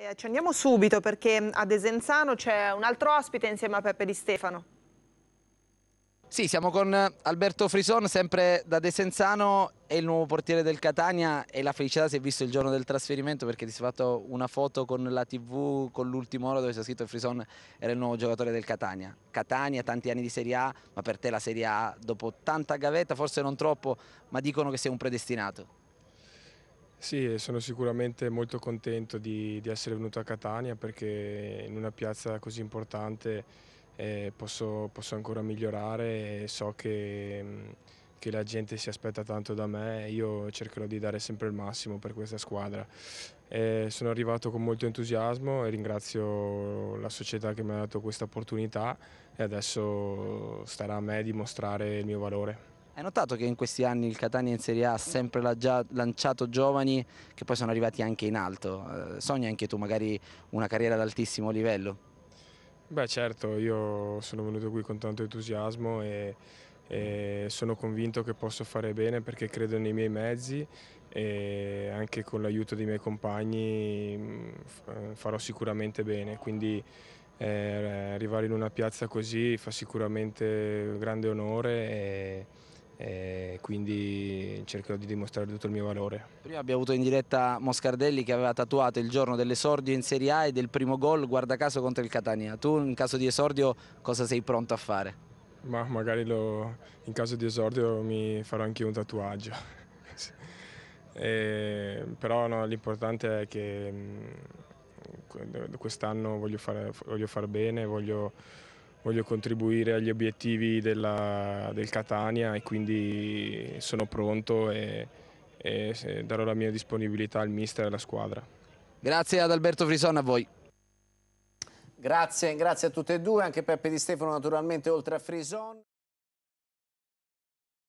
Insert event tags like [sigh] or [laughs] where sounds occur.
Eh, ci andiamo subito perché a Desenzano c'è un altro ospite insieme a Peppe Di Stefano. Sì, siamo con eh, Alberto Frison, sempre da Desenzano, è il nuovo portiere del Catania e la felicità si è visto il giorno del trasferimento perché ti si è fatto una foto con la tv con l'ultimo ora dove si è scritto che Frison era il nuovo giocatore del Catania. Catania, tanti anni di Serie A, ma per te la Serie A dopo tanta gavetta, forse non troppo, ma dicono che sei un predestinato. Sì, sono sicuramente molto contento di, di, essere venuto a Catania perché in una piazza così importante eh, posso, posso, ancora migliorare e so che, mm, che, la gente si aspetta tanto da me io cercherò di dare sempre il massimo per questa squadra. Eh, sono arrivato con molto entusiasmo e ringrazio la società che mi ha dato questa opportunità e adesso starà a me dimostrare il mio valore. Hai notato che in questi anni il Catania in Serie A ha sempre lanciato giovani che poi sono arrivati anche in alto? Eh, sogni anche tu magari una carriera ad altissimo livello? Beh certo, io sono venuto qui con tanto entusiasmo e, e sono convinto che posso fare bene perché credo nei miei mezzi e anche con l'aiuto dei miei compagni mm, eh, farò sicuramente bene. Quindi eh, arrivare in una piazza così fa sicuramente grande onore. E e quindi cercherò di dimostrare tutto il mio valore. Prima abbiamo avuto in diretta Moscardelli che aveva tatuato il giorno dell'esordio in Serie A e del primo gol, guarda caso, contro il Catania. Tu in caso di esordio cosa sei pronto a fare? Ma magari lo, in caso di esordio mi farò anche un tatuaggio. [laughs] e, però no, l'importante è che mm, quest'anno voglio, voglio fare bene, voglio voglio contribuire agli obiettivi della, del Catania e quindi sono pronto e, e darò la mia disponibilità al mister e alla squadra. Grazie ad Alberto Frison, a voi. Grazie, grazie a tutte e due, anche Peppe Di Stefano naturalmente oltre a Frison.